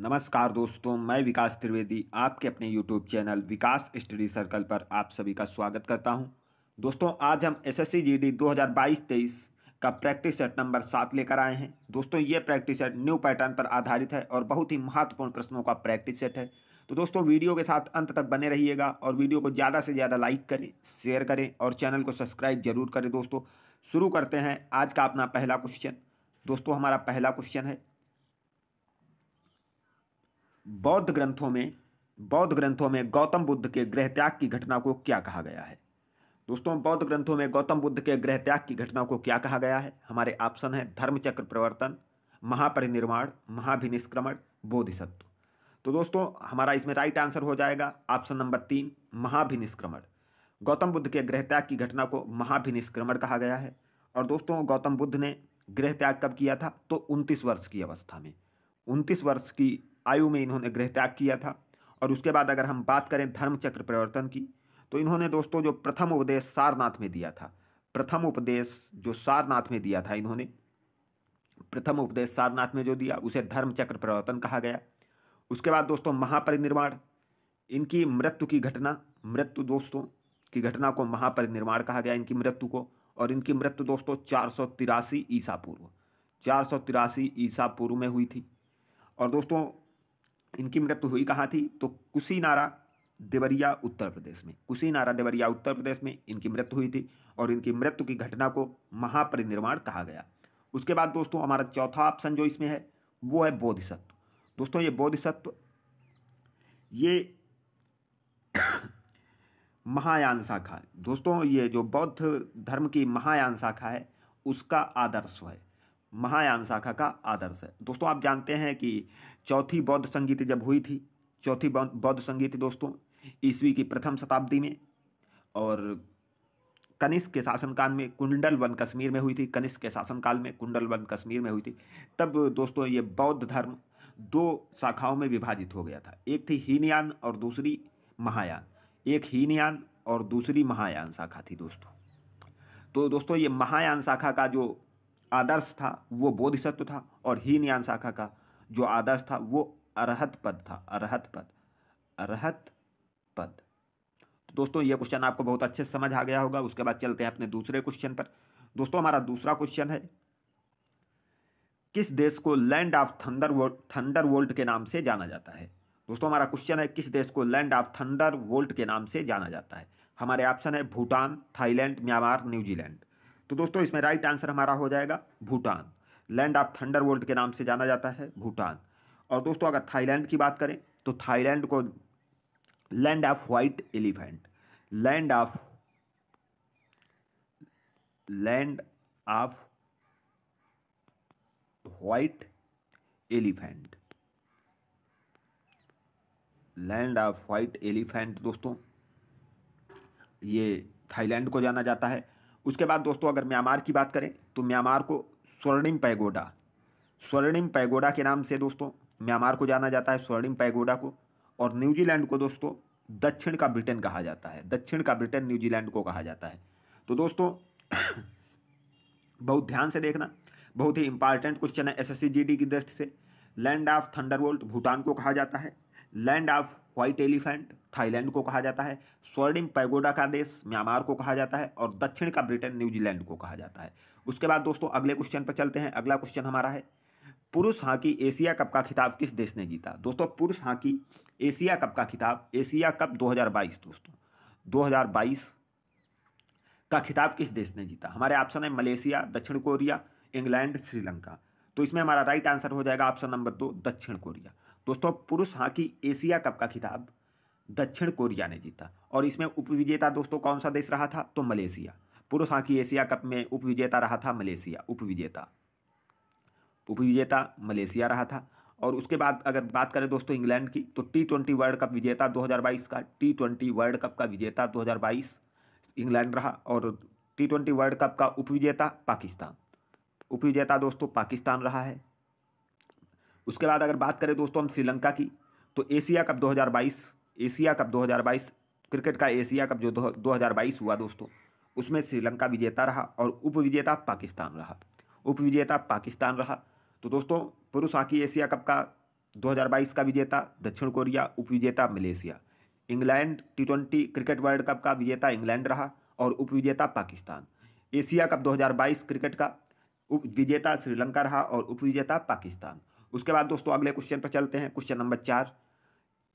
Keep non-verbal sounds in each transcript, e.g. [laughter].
नमस्कार दोस्तों मैं विकास त्रिवेदी आपके अपने YouTube channel Vikas study circle पर आप सभी का स्वागत करता हूं दोस्तों आज हम एस एस दो हज़ार बाईस तेईस का प्रैक्टिस सेट नंबर सात लेकर आए हैं दोस्तों ये प्रैक्टिस सेट न्यू पैटर्न पर आधारित है और बहुत ही महत्वपूर्ण प्रश्नों का प्रैक्टिस सेट है तो दोस्तों वीडियो के साथ अंत तक बने रहिएगा और वीडियो को ज़्यादा से ज़्यादा लाइक करें शेयर करें और चैनल को सब्सक्राइब जरूर करें दोस्तों शुरू करते हैं आज का अपना पहला क्वेश्चन दोस्तों हमारा पहला क्वेश्चन है बौद्ध ग्रंथों में बौद्ध ग्रंथों में गौतम बुद्ध के ग्रह त्याग की घटना को क्या कहा गया है दोस्तों बौद्ध ग्रंथों में गौतम बुद्ध के ग्रह त्याग की घटना को क्या कहा गया है हमारे ऑप्शन है धर्मचक्र प्रवर्तन महापरिनिर्माण महाभिनिष्क्रमण बोधिसत्व तो दोस्तों हमारा इसमें राइट आंसर हो जाएगा ऑप्शन नंबर तीन महाभिनिष्क्रमण गौतम बुद्ध के ग्रह त्याग की घटना को महाभिनिष्क्रमण कहा गया है और दोस्तों गौतम बुद्ध ने ग्रह त्याग कब किया था तो उनतीस वर्ष की अवस्था में उनतीस वर्ष की आयु में इन्होंने गृह त्याग किया था और उसके बाद अगर हम बात करें धर्म चक्र परिवर्तन की तो इन्होंने दोस्तों जो प्रथम उपदेश सारनाथ में दिया था प्रथम उपदेश जो सारनाथ में दिया था इन्होंने प्रथम उपदेश सारनाथ में जो दिया उसे धर्म चक्र परिवर्तन कहा गया उसके बाद दोस्तों महापरिनिर्वाण इनकी मृत्यु की घटना मृत्यु दोस्तों की घटना को महापरिनिर्माण कहा गया इनकी मृत्यु को और इनकी मृत्यु दोस्तों चार सौ तिरासी ईसा पूर्व चार सौ तिरासी ईसा पूर्व में हुई थी और दोस्तों इनकी मृत्यु मतलब तो हुई कहाँ थी तो कुशीनारा देवरिया उत्तर प्रदेश में कुशीनारा देवरिया उत्तर प्रदेश में इनकी मृत्यु हुई थी और इनकी मृत्यु की घटना को महापरिनिर्वाण कहा गया उसके बाद दोस्तों हमारा चौथा ऑप्शन जो इसमें है वो है बोधिसत्व दोस्तों ये बोधिसत्व ये [coughs] महायान शाखा दोस्तों ये जो बौद्ध धर्म की महायान शाखा है उसका आदर्श है महायान शाखा का आदर्श है दोस्तों आप जानते हैं कि चौथी बौद्ध संगीत जब हुई थी चौथी बौद्ध संगीत दोस्तों ईस्वी की प्रथम शताब्दी में और कनिष्क के शासनकाल में कुंडल वन कश्मीर में हुई थी कनिष्क के शासनकाल में कुंडल वन कश्मीर में हुई थी तब दोस्तों ये बौद्ध धर्म दो शाखाओं में विभाजित हो गया था एक थी हीनयान और दूसरी महायान एक हीनयान और दूसरी महायान शाखा थी दोस्तों तो दोस्तों ये महायान शाखा का जो आदर्श था वो बोधिसत्व था और हीनयान शाखा का जो आदर्श था वो अरहत पद था अरहत पद अरहत पद तो दोस्तों ये क्वेश्चन आपको बहुत अच्छे से समझ आ गया होगा उसके बाद चलते हैं अपने दूसरे क्वेश्चन पर दोस्तों हमारा दूसरा क्वेश्चन है किस देश को land of thunder bolt thunder bolt के नाम से जाना जाता है दोस्तों हमारा क्वेश्चन है किस देश को लैंड ऑफ थंडर वोल्ट के नाम से जाना जाता है हमारे ऑप्शन है भूटान थाईलैंड म्यांमार न्यूजीलैंड तो दोस्तों इसमें राइट आंसर हमारा हो जाएगा Bhutan land of thunder world के नाम से जाना जाता है भूटान और दोस्तों अगर थाईलैंड की बात करें तो थाईलैंड को land of white elephant land of land of white elephant land of white elephant दोस्तों ये थाईलैंड को जाना जाता है उसके बाद दोस्तों अगर म्यांमार की बात करें तो म्यांमार को स्वर्णिम पैगोडा स्वर्णिम पैगोडा के नाम से दोस्तों म्यांमार को जाना जाता है स्वर्णिम पैगोडा को और न्यूजीलैंड को दोस्तों दक्षिण का ब्रिटेन कहा जाता है दक्षिण का ब्रिटेन न्यूजीलैंड को कहा जाता है तो दोस्तों बहुत ध्यान से देखना बहुत ही इंपॉर्टेंट क्वेश्चन है एस एस की दृष्टि से लैंड ऑफ थंडरवोल्ट भूटान को कहा जाता है land of white elephant Thailand को कहा जाता है स्वर्णिम पैगोडा का देश म्यांमार को कहा जाता है और दक्षिण का ब्रिटेन न्यूजीलैंड को कहा जाता है उसके बाद दोस्तों अगले क्वेश्चन पर चलते हैं अगला क्वेश्चन हमारा है पुरुष हॉकी एशिया कप का खिताब किस देश ने जीता दोस्तों पुरुष हॉकी एशिया कप का खिताब एशिया कप 2022 दोस्तों 2022 का खिताब किस देश ने जीता हमारे ऑप्शन है मलेशिया दक्षिण कोरिया इंग्लैंड श्रीलंका तो इसमें हमारा राइट आंसर हो जाएगा ऑप्शन नंबर दो दक्षिण कोरिया दोस्तों पुरुष हॉकी एशिया कप का खिताब दक्षिण कोरिया ने जीता और इसमें उपविजेता दोस्तों कौन सा देश रहा था तो मलेशिया पुरुष हॉकी एशिया कप में उपविजेता रहा था मलेशिया उपविजेता उपविजेता मलेशिया रहा था और उसके बाद अगर बात करें दोस्तों इंग्लैंड की तो टी ट्वेंटी वर्ल्ड कप विजेता 2022 का टी ट्वेंटी वर्ल्ड कप का विजेता 2022 इंग्लैंड रहा और टी ट्वेंटी वर्ल्ड कप का उपविजेता पाकिस्तान उपविजेता दोस्तों पाकिस्तान रहा है उसके बाद अगर बात करें दोस्तों हम श्रीलंका की तो Asia cup 2022 Asia cup 2022 cricket का एशिया कप जो 2022 हुआ दोस्तों उसमें श्रीलंका विजेता रहा और उप विजेता पाकिस्तान रहा उप विजेता पाकिस्तान रहा तो दोस्तों पुरुष हॉकी एशिया कप का 2022 का विजेता दक्षिण कोरिया उप विजेता Malaysia England T cricket world cup का विजेता इंग्लैंड रहा और उप विजेता पाकिस्तान एशिया कप दो क्रिकेट का उप विजेता श्रीलंका रहा और उप विजेता पाकिस्तान उसके बाद दोस्तों अगले क्वेश्चन पर चलते हैं क्वेश्चन नंबर चार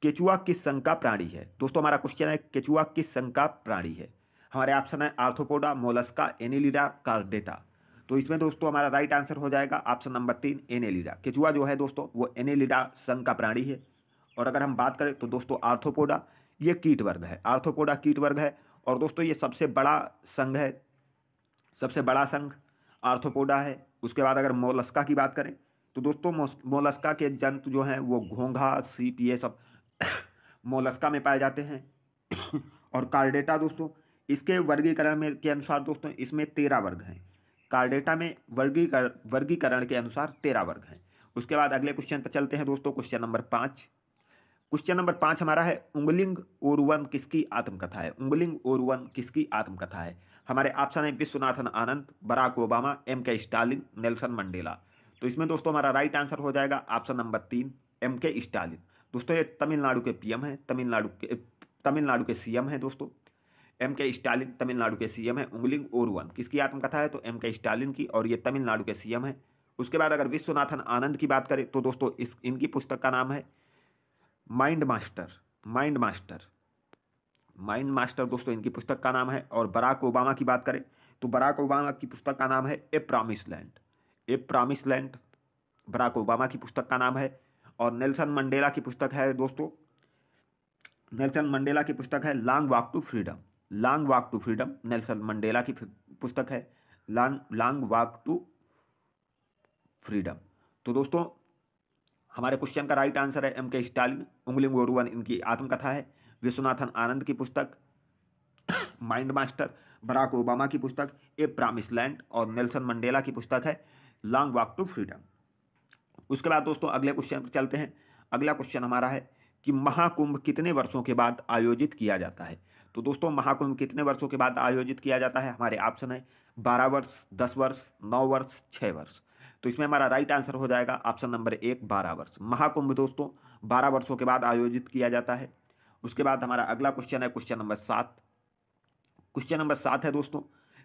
केचुआ किस संघ का प्राणी है दोस्तों हमारा क्वेश्चन है केचुआ किस संघ का प्राणी है हमारे ऑप्शन है आर्थोपोडा मोलस्का एनिलिडा कार्डेटा तो इसमें दोस्तों हमारा राइट आंसर हो जाएगा ऑप्शन नंबर तीन एनेलिडा केचुआ जो है दोस्तों वो एनेलिडा संघ का प्राणी है और अगर हम बात करें तो दोस्तों आर्थोपोडा ये कीट वर्ग है आर्थोपोडा कीट वर्ग है और दोस्तों ये सबसे बड़ा संघ है सबसे बड़ा संघ आर्थोपोडा है उसके बाद अगर मोलस्का की बात करें तो दोस्तों मोलस्का के जंतु जो हैं वो घोंघा सीप ये सब [coughs] मोलस्का में पाए जाते हैं [coughs] और कार्डेटा दोस्तों इसके वर्गीकरण में के अनुसार दोस्तों इसमें तेरह वर्ग हैं कार्डेटा में वर्गीकरण वर्गीकरण के अनुसार तेरह वर्ग हैं उसके बाद अगले क्वेश्चन पर चलते हैं दोस्तों क्वेश्चन नंबर पाँच क्वेश्चन नंबर पाँच हमारा है उंगलिंग ओरवन किसकी आत्मकथा है उंगलिंग ओरवन किसकी आत्मकथा है हमारे ऑप्शन है Viswanathan Anand Barack Obama M K Stalin Nelson Mandela तो इसमें दोस्तों हमारा राइट आंसर हो जाएगा ऑप्शन नंबर तीन एम के स्टालिन दोस्तों ये तमिलनाडु के पीएम हैं तमिलनाडु के तमिलनाडु के सीएम हैं दोस्तों एम के स्टालिन तमिलनाडु के सीएम हैं उंगलिंग ओरवन किसकी आत्मकथा है तो एम के स्टालिन की और ये तमिलनाडु के सीएम हैं उसके बाद अगर विश्वनाथन आनंद की बात करें तो दोस्तों इस इनकी पुस्तक का नाम है mind master mind master mind master दोस्तों इनकी पुस्तक का नाम है और बराक ओबामा की बात करें तो बराक ओबामा की पुस्तक का नाम है a promise land a promise land Barack Obama की पुस्तक का नाम है और नेल्सन मंडेला की पुस्तक है दोस्तों नेल्सन मंडेला की पुस्तक है long walk to freedom long walk to freedom Nelson Mandela की पुस्तक है long long walk to freedom तो दोस्तों हमारे क्वेश्चन का राइट आंसर है एम के स्टालिन उंगलिंग गोरुवन इनकी आत्मकथा है विश्वनाथन आनंद की पुस्तक माइंड मास्टर बराक ओबामा की पुस्तक ए प्रामिस लैंड और नेल्सन मंडेला की पुस्तक है लॉन्ग वॉक टू फ्रीडम उसके बाद दोस्तों अगले क्वेश्चन पर चलते हैं अगला क्वेश्चन हमारा है कि महाकुंभ कितने वर्षों के बाद आयोजित किया जाता है तो दोस्तों महाकुंभ कितने वर्षों के बाद आयोजित किया जाता है हमारे ऑप्शन है बारह वर्ष दस वर्ष नौ वर्ष छः वर्ष तो इसमें हमारा राइट आंसर हो जाएगा ऑप्शन नंबर एक बारह वर्ष महाकुंभ दोस्तों बारह वर्षों के बाद आयोजित किया जाता है उसके बाद हमारा अगला क्वेश्चन है क्वेश्चन नंबर सात क्वेश्चन नंबर सात है दोस्तों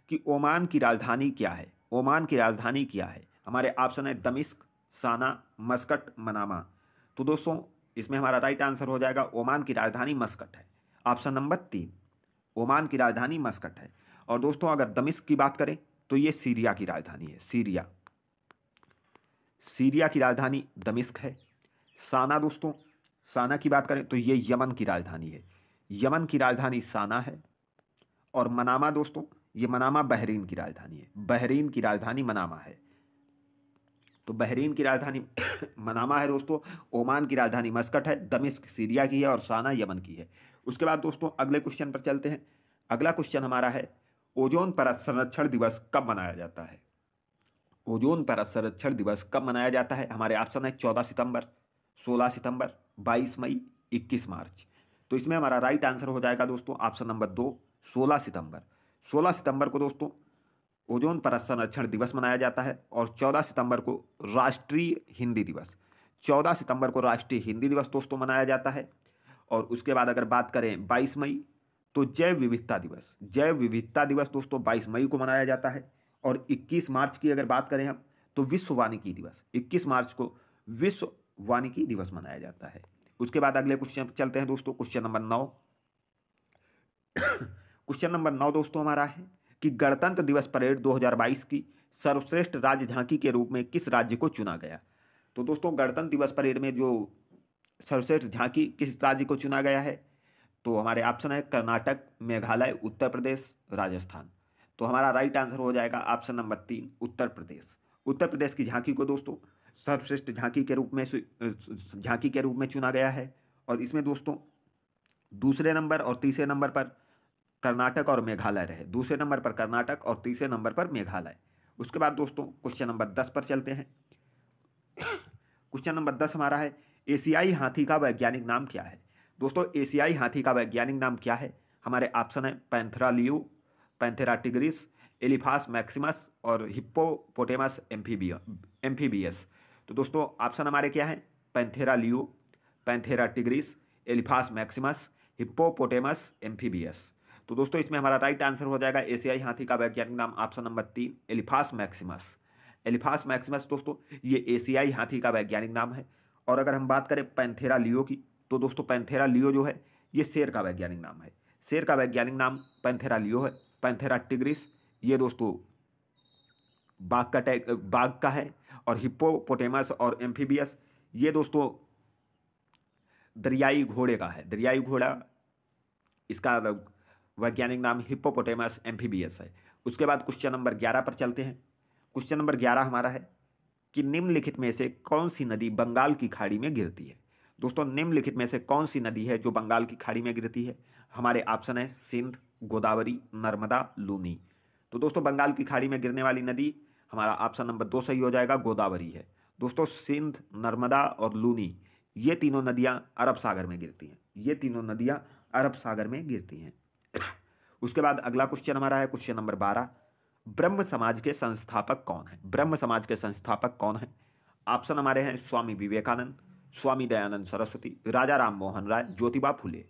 कि ओमान की राजधानी क्या है ओमान की राजधानी क्या है हमारे ऑप्शन है दमिश्क साना मस्कट मनामा तो दोस्तों इसमें हमारा राइट आंसर हो जाएगा ओमान की राजधानी मस्कट है ऑप्शन नंबर तीन ओमान की राजधानी मस्कट है और दोस्तों अगर दमिश्क की बात करें तो ये सीरिया की राजधानी है सीरिया सीरिया की राजधानी दमिश्क है साना दोस्तों साना की बात करें तो ये यमन की राजधानी है यमन की राजधानी साना है और मनामा दोस्तों ये मनामा बहरीन की राजधानी है बहरीन की राजधानी मनामा है तो बहरीन की राजधानी [coughs] मनामा है दोस्तों ओमान की राजधानी मस्कट है दमिश्क सीरिया की है और साना यमन की है उसके बाद दोस्तों अगले क्वेश्चन पर चलते हैं अगला क्वेश्चन हमारा है ओजोन परत संरक्षण दिवस कब मनाया जाता है ओजोन परत संरक्षण दिवस कब मनाया जाता है हमारे ऑप्शन है चौदह सितंबर सोलह सितंबर बाईस मई इक्कीस मार्च तो इसमें हमारा राइट आंसर हो जाएगा दोस्तों ऑप्शन नंबर दो सोलह सितंबर सोलह सितंबर को दोस्तों ओजोन परत संरक्षण दिवस मनाया जाता है और 14 सितंबर को राष्ट्रीय हिंदी दिवस 14 सितंबर को राष्ट्रीय हिंदी दिवस दोस्तों मनाया जाता है और उसके बाद अगर बात करें 22 मई तो जैव विविधता दिवस जैव विविधता दिवस दोस्तों 22 मई को मनाया जाता है और 21 मार्च की अगर बात करें हम तो विश्व वानिकी दिवस 21 मार्च को विश्व वानिकी दिवस मनाया जाता है उसके बाद अगले क्वेश्चन चलते हैं दोस्तों क्वेश्चन नंबर नौ [coughs] क्वेश्चन नंबर नौ दोस्तों हमारा है कि गणतंत्र दिवस परेड 2022 की सर्वश्रेष्ठ राज्य झांकी के रूप में किस राज्य को चुना गया तो दोस्तों गणतंत्र दिवस परेड में जो सर्वश्रेष्ठ झांकी किस राज्य को चुना गया है तो हमारे ऑप्शन है कर्नाटक मेघालय उत्तर प्रदेश राजस्थान तो हमारा राइट आंसर हो जाएगा ऑप्शन नंबर तीन उत्तर प्रदेश उत्तर प्रदेश की झांकी को दोस्तों सर्वश्रेष्ठ झांकी के रूप में झांकी के रूप में चुना गया है और इसमें दोस्तों दूसरे नंबर और तीसरे नंबर पर कर्नाटक और मेघालय रहे दूसरे नंबर पर कर्नाटक और तीसरे नंबर पर मेघालय उसके बाद दोस्तों क्वेश्चन नंबर दस पर चलते हैं क्वेश्चन नंबर दस हमारा है एशियाई हाथी का वैज्ञानिक नाम क्या है दोस्तों एशियाई हाथी का वैज्ञानिक नाम क्या है हमारे ऑप्शन है panthera leo panthera tigris elephas maximus और हिप्पोपोटेमस एम्फीबियो तो दोस्तों ऑप्शन हमारे क्या हैं panthera leo panthera tigris elephas maximus hippopotamus amphibius तो दोस्तों इसमें हमारा राइट आंसर हो जाएगा एशियाई हाथी का वैज्ञानिक नाम ऑप्शन नंबर तीन एलिफास मैक्सिमस एलिफास मैक्सिमस दोस्तों ये एशियाई हाथी का वैज्ञानिक नाम है और अगर हम बात करें पैंथेरा लियो की तो दोस्तों पैंथेरा लियो जो है ये शेर का वैज्ञानिक नाम है शेर का वैज्ञानिक नाम पैंथेरा लियो है पैंथेरा टिग्रिस ये दोस्तों बाघ का टैग बाघ का है और हिप्पोपोटेमस और एम्फीबियस ये दोस्तों दरियाई घोड़े का है दरियाई घोड़ा इसका मतलब वैज्ञानिक नाम हिप्पोपोटेमस एम्फीबियस है उसके बाद क्वेश्चन नंबर ग्यारह पर चलते हैं क्वेश्चन नंबर ग्यारह हमारा है कि निम्नलिखित में से कौन सी नदी बंगाल की खाड़ी में गिरती है दोस्तों निम्नलिखित में से कौन सी नदी है जो बंगाल की खाड़ी में गिरती है हमारे ऑप्शन है सिंध गोदावरी नर्मदा लूनी तो दोस्तों बंगाल की खाड़ी में गिरने वाली नदी हमारा ऑप्शन नंबर दो सही हो जाएगा गोदावरी है दोस्तों सिंध नर्मदा और लूनी ये तीनों नदियाँ अरब सागर में गिरती हैं ये तीनों नदियाँ अरब सागर में गिरती हैं उसके बाद अगला क्वेश्चन हमारा है क्वेश्चन नंबर बारह ब्रह्म समाज के संस्थापक कौन है ब्रह्म समाज के संस्थापक कौन है ऑप्शन हमारे हैं स्वामी विवेकानंद स्वामी दयानंद सरस्वती राजा राम मोहन राय ज्योतिबा फुले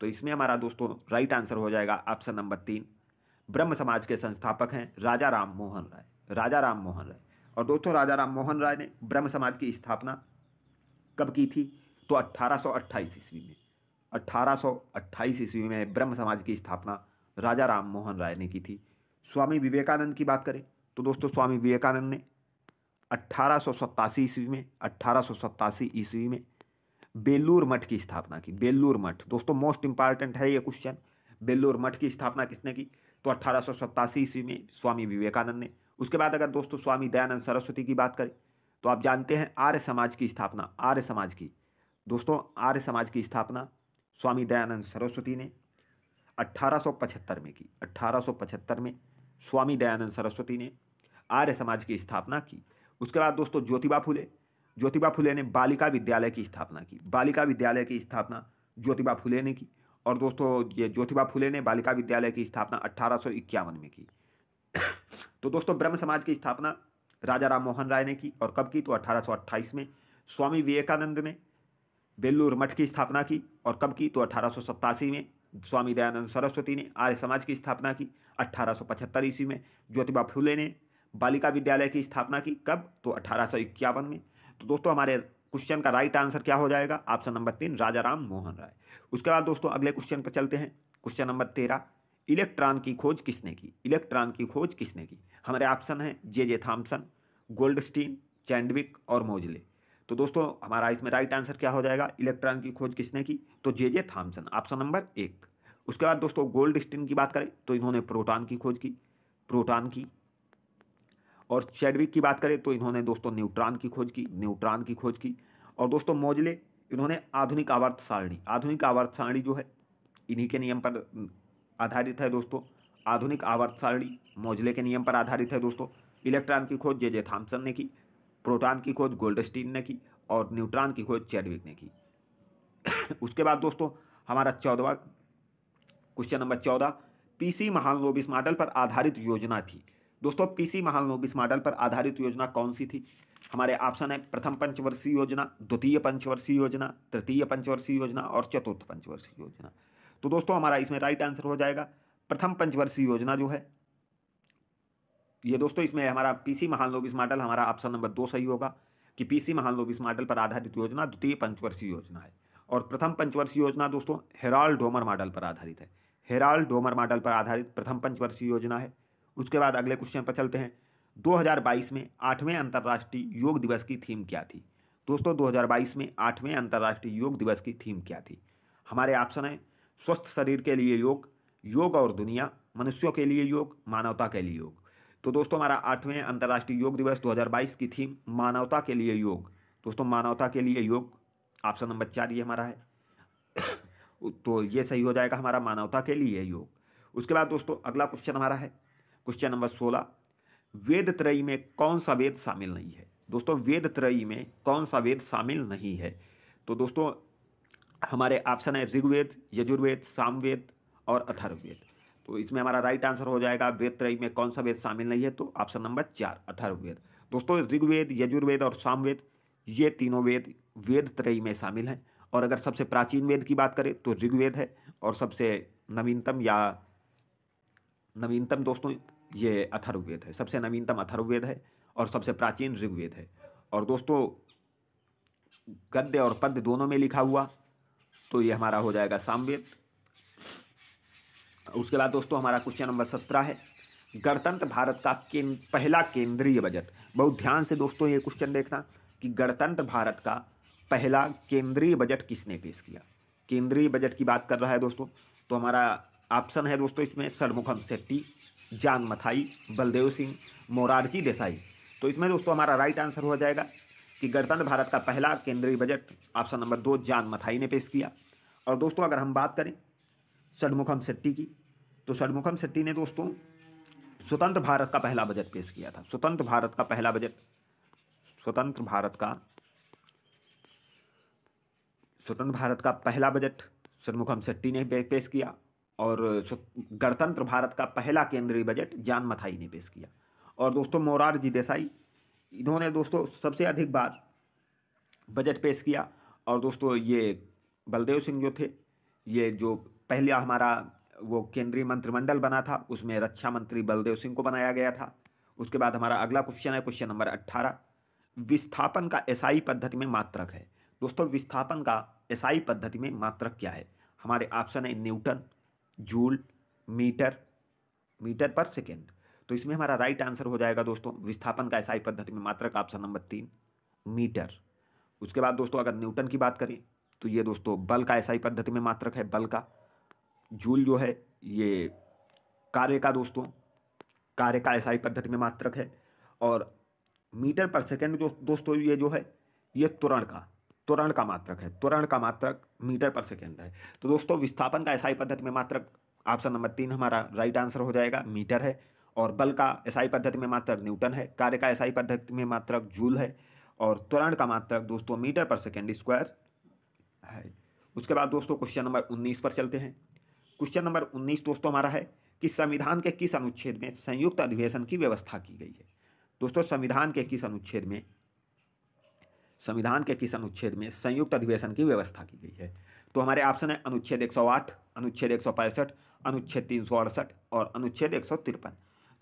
तो इसमें हमारा दोस्तों राइट आंसर हो जाएगा ऑप्शन नंबर तीन ब्रह्म समाज के संस्थापक हैं राजा राम मोहन राय राजा राम मोहन राय और दोस्तों राजा राम मोहन राय ने ब्रह्म समाज की स्थापना कब की थी तो अट्ठाईस ईस्वी में अट्ठाईस ईस्वी में ब्रह्म समाज की स्थापना राजा राम मोहन राय ने की थी स्वामी विवेकानंद की बात करें तो दोस्तों स्वामी विवेकानंद ने अट्ठारह ईस्वी में अट्ठारह ईस्वी में बेलूर मठ की स्थापना की बेलूर मठ दोस्तों मोस्ट इंपॉर्टेंट है ये क्वेश्चन बेलूर मठ की स्थापना किसने की तो अट्ठारह ईस्वी में स्वामी विवेकानंद ने उसके बाद अगर दोस्तों स्वामी दयानंद सरस्वती की बात करें तो आप जानते हैं आर्य समाज की स्थापना आर्य समाज की दोस्तों आर्य समाज की स्थापना स्वामी दयानंद सरस्वती ने 1875 में की 1875 में स्वामी दयानंद सरस्वती ने आर्य समाज की स्थापना की उसके बाद दोस्तों ज्योतिबा फुले ज्योतिबा फुले ने बालिका विद्यालय की स्थापना की बालिका विद्यालय की स्थापना ज्योतिबा फुले ने की और दोस्तों ये ज्योतिबा फुले ने बालिका विद्यालय की स्थापना अट्ठारह में की [coughs] तो दोस्तों ब्रह्म समाज की स्थापना राजा राम मोहन राय ने की और कब की तो 1828 में स्वामी विवेकानंद ने बेल्लूर मठ की स्थापना की और कब की तो अठारह में स्वामी दयानंद सरस्वती ने आर्य समाज की स्थापना की 1875 ईस्वी में ज्योतिबा फूले ने बालिका विद्यालय की स्थापना की कब तो अठारह में तो दोस्तों हमारे क्वेश्चन का राइट आंसर क्या हो जाएगा ऑप्शन नंबर तीन राजा राम मोहन राय उसके बाद दोस्तों अगले क्वेश्चन पर चलते हैं क्वेश्चन नंबर तेरह इलेक्ट्रॉन की खोज किसने की इलेक्ट्रॉन की खोज किसने की हमारे ऑप्शन हैं जे जे थाम्सन गोल्डस्टीन चैंडविक और मोजले तो दोस्तों हमारा इसमें राइट आंसर क्या हो जाएगा इलेक्ट्रॉन की खोज किसने की तो जे जे थाम्सन ऑप्शन नंबर एक उसके बाद दोस्तों गोल्ड स्टिन की बात करें तो इन्होंने प्रोटॉन की खोज की प्रोटॉन की और चैडविक की बात करें तो इन्होंने दोस्तों न्यूट्रॉन की खोज की न्यूट्रॉन की खोज की और दोस्तों मोजले इन्होंने आधुनिक आवर्त सारणी आधुनिक आवर्त सारणी जो है इन्हीं के नियम पर आधारित है दोस्तों आधुनिक आवर्त सारणी मोजले के नियम पर आधारित है दोस्तों इलेक्ट्रॉन की खोज जे जे थाम्सन ने की प्रोटॉन की खोज गोल्डस्टीन ने की और न्यूट्रॉन की खोज चैडविक ने की [coughs] उसके बाद दोस्तों हमारा चौदवा क्वेश्चन नंबर चौदह पीसी महानलोबिस मॉडल पर आधारित योजना थी दोस्तों पीसी महानलोबिस मॉडल पर आधारित योजना कौन सी थी हमारे ऑप्शन है प्रथम पंचवर्षीय योजना द्वितीय पंचवर्षीय योजना तृतीय पंचवर्षीय योजना और चतुर्थ पंचवर्षीय योजना तो दोस्तों हमारा इसमें राइट आंसर हो जाएगा प्रथम पंचवर्षीय योजना जो है ये दोस्तों इसमें हमारा पीसी महान लोबिस मॉडल हमारा ऑप्शन नंबर दो सही होगा कि पीसी महान लोबिस मॉडल पर आधारित योजना द्वितीय पंचवर्षीय योजना है और प्रथम पंचवर्षीय योजना दोस्तों हेराल्ड डोमर मॉडल पर आधारित है हेराल्ड डोमर मॉडल पर आधारित प्रथम पंचवर्षीय योजना है उसके बाद अगले क्वेश्चन पर चलते हैं बाईस में आठवें अंतर्राष्ट्रीय योग दिवस की थीम क्या थी दोस्तों बाईस में आठवें अंतर्राष्ट्रीय योग दिवस की थीम क्या थी हमारे ऑप्शन हैं स्वस्थ शरीर के लिए योग योग और दुनिया मनुष्यों के लिए योग मानवता के लिए योग तो दोस्तों हमारा आठवें अंतर्राष्ट्रीय योग दिवस 2022 की थीम मानवता के लिए योग दोस्तों मानवता के लिए योग ऑप्शन नंबर चार ये हमारा है [coughs] तो ये सही हो जाएगा हमारा मानवता के लिए योग उसके बाद दोस्तों अगला क्वेश्चन हमारा है क्वेश्चन नंबर सोलह वेद त्रयी में कौन सा वेद शामिल नहीं है दोस्तों वेद त्रयी में कौन सा वेद शामिल नहीं है तो दोस्तों हमारे ऑप्शन है ऋग्वेद यजुर्वेद सामवेद और अथर्ववेद तो इसमें हमारा राइट आंसर हो जाएगा वेद त्रय में कौन सा वेद शामिल नहीं है तो ऑप्शन नंबर चार अथर्ववेद दोस्तों ऋग्वेद यजुर्वेद और सामवेद ये तीनों वेद वेद त्रयी में शामिल हैं और अगर सबसे प्राचीन वेद की बात करें तो ऋग्वेद है और सबसे नवीनतम या नवीनतम दोस्तों ये अथर्ववेद है सबसे नवीनतम अथर्ववेद है और सबसे प्राचीन ऋग्वेद है और दोस्तों गद्य और पद्य दोनों में लिखा हुआ तो ये हमारा हो जाएगा सामवेद उसके बाद दोस्तों हमारा क्वेश्चन नंबर सत्रह है गणतंत्र भारत का केन, पहला केंद्रीय बजट बहुत ध्यान से दोस्तों ये क्वेश्चन देखना कि गणतंत्र भारत का पहला केंद्रीय बजट किसने पेश किया केंद्रीय बजट की बात कर रहा है दोस्तों तो हमारा ऑप्शन है दोस्तों इसमें सरमुखम सेट्टी जान मथाई बलदेव सिंह मोरारजी देसाई तो इसमें दोस्तों हमारा राइट आंसर हो जाएगा कि गणतंत्र भारत का पहला केंद्रीय बजट ऑप्शन नंबर दो जान मथाई ने पेश किया और दोस्तों अगर हम बात करें षडमुखम शेट्टी की तो षडमुखम शेट्टी ने दोस्तों स्वतंत्र भारत का पहला बजट पेश किया था स्वतंत्र भारत का पहला बजट स्वतंत्र भारत का स्वतंत्र भारत का पहला बजट षणमुखम शेट्टी ने पेश किया और गणतंत्र भारत का पहला केंद्रीय बजट जान मथाई ने पेश किया और दोस्तों मोरारजी देसाई इन्होंने दोस्तों सबसे अधिक बार बजट पेश किया और दोस्तों ये बलदेव सिंह जो थे ये जो पहले हमारा वो केंद्रीय मंत्रिमंडल बना था उसमें रक्षा मंत्री बलदेव सिंह को बनाया गया था उसके बाद हमारा अगला क्वेश्चन है क्वेश्चन नंबर अट्ठारह विस्थापन का एसआई पद्धति में मात्रक है दोस्तों विस्थापन का एसआई पद्धति में मात्रक क्या है हमारे ऑप्शन है न्यूटन जूल मीटर मीटर पर सेकेंड तो इसमें हमारा राइट आंसर हो जाएगा दोस्तों विस्थापन का एसआई पद्धति में मात्रक ऑप्शन नंबर तीन मीटर उसके बाद दोस्तों अगर न्यूटन की बात करें तो ये दोस्तों बल का एसआई पद्धति में मात्रक है बल का जूल जो है ये कार्य का दोस्तों कार्य का ऐसा ही पद्धति में मात्रक है और मीटर पर सेकेंड जो दोस्तों ये जो है ये त्वरण का त्वरण का मात्रक है त्वरण का मात्रक मीटर पर सेकेंड है तो दोस्तों विस्थापन का ही पद्धति में मात्रक ऑप्शन नंबर तीन हमारा राइट आंसर हो जाएगा मीटर है और बल का ऐसाई पद्धति में मात्रक न्यूटन है कार्य का एसआई पद्धति में मात्रक जूल है और त्वरण का मात्रक दोस्तों मीटर पर सेकेंड स्क्वायर है उसके बाद दोस्तों क्वेश्चन नंबर उन्नीस पर चलते हैं क्वेश्चन नंबर उन्नीस दोस्तों हमारा है कि संविधान के किस अनुच्छेद में संयुक्त अधिवेशन की व्यवस्था की गई है दोस्तों संविधान के किस अनुच्छेद में संविधान के किस अनुच्छेद में संयुक्त अधिवेशन की व्यवस्था की गई है तो हमारे ऑप्शन है अनुच्छेद 108, अनुच्छेद एक अनुच्छेद तीन और अनुच्छेद एक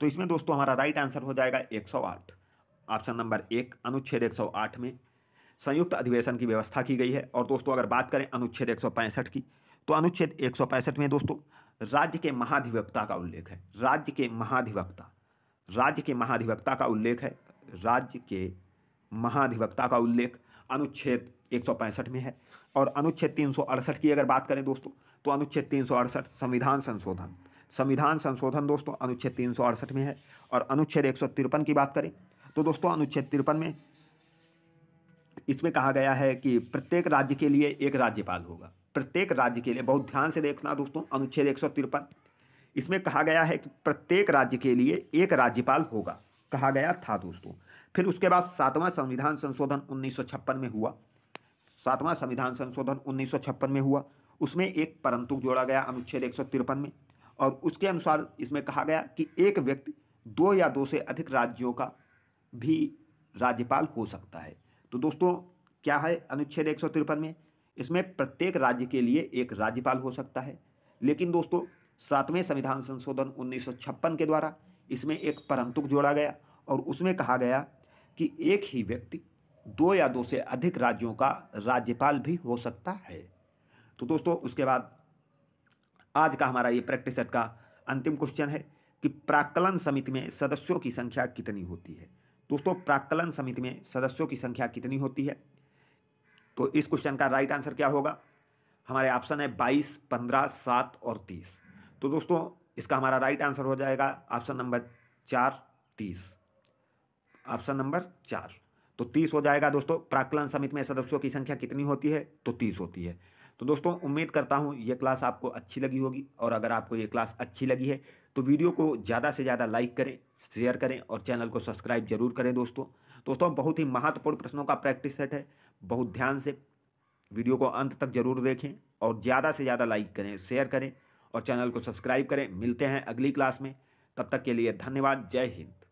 तो इसमें दोस्तों हमारा राइट आंसर हो जाएगा आठ ऑप्शन नंबर एक अनुच्छेद आठ में संयुक्त अधिवेशन की व्यवस्था की गई है और दोस्तों अगर बात करें अनुच्छेद एक की तो अनुच्छेद एक में दोस्तों राज्य के महाधिवक्ता का उल्लेख है राज्य के महाधिवक्ता राज्य के महाधिवक्ता का उल्लेख है राज्य के महाधिवक्ता का उल्लेख अनुच्छेद एक में है और अनुच्छेद तीन की अगर बात करें दोस्तों तो अनुच्छेद तीन संविधान संशोधन संविधान संशोधन दोस्तों अनुच्छेद तीन में है और अनुच्छेद एक की बात करें तो दोस्तों अनुच्छेद तिरपन में इसमें कहा गया है कि प्रत्येक राज्य के लिए एक राज्यपाल होगा प्रत्येक राज्य के लिए बहुत ध्यान से देखना दोस्तों अनुच्छेद एक इसमें कहा गया है कि प्रत्येक राज्य के लिए एक राज्यपाल होगा कहा गया था दोस्तों फिर उसके बाद सातवां संविधान संशोधन उन्नीस में हुआ सातवां संविधान संशोधन उन्नीस में हुआ उसमें एक परंतु जोड़ा गया अनुच्छेद एक में और उसके अनुसार इसमें कहा गया कि एक व्यक्ति दो या दो से अधिक राज्यों का भी राज्यपाल हो सकता है तो दोस्तों क्या है अनुच्छेद एक में इसमें प्रत्येक राज्य के लिए एक राज्यपाल हो सकता है लेकिन दोस्तों सातवें संविधान संशोधन उन्नीस के द्वारा इसमें एक परंतुक जोड़ा गया और उसमें कहा गया कि एक ही व्यक्ति दो या दो से अधिक राज्यों का राज्यपाल भी हो सकता है तो दोस्तों उसके बाद आज का हमारा ये प्रैक्टिस सेट का अंतिम क्वेश्चन है कि प्राकलन समिति में सदस्यों की संख्या कितनी होती है दोस्तों प्राकलन समिति में सदस्यों की संख्या कितनी होती है तो इस क्वेश्चन का राइट आंसर क्या होगा हमारे ऑप्शन है बाईस पंद्रह सात और तीस तो दोस्तों इसका हमारा राइट आंसर हो जाएगा ऑप्शन नंबर चार तीस ऑप्शन नंबर चार तो तीस हो जाएगा दोस्तों प्राकलन समिति में सदस्यों की संख्या कितनी होती है तो तीस होती है तो दोस्तों उम्मीद करता हूँ ये क्लास आपको अच्छी लगी होगी और अगर आपको ये क्लास अच्छी लगी है तो वीडियो को ज़्यादा से ज़्यादा लाइक करें शेयर करें और चैनल को सब्सक्राइब जरूर करें दोस्तों दोस्तों बहुत ही महत्वपूर्ण प्रश्नों का प्रैक्टिस सेट है बहुत ध्यान से वीडियो को अंत तक जरूर देखें और ज़्यादा से ज़्यादा लाइक करें शेयर करें और चैनल को सब्सक्राइब करें मिलते हैं अगली क्लास में तब तक के लिए धन्यवाद जय हिंद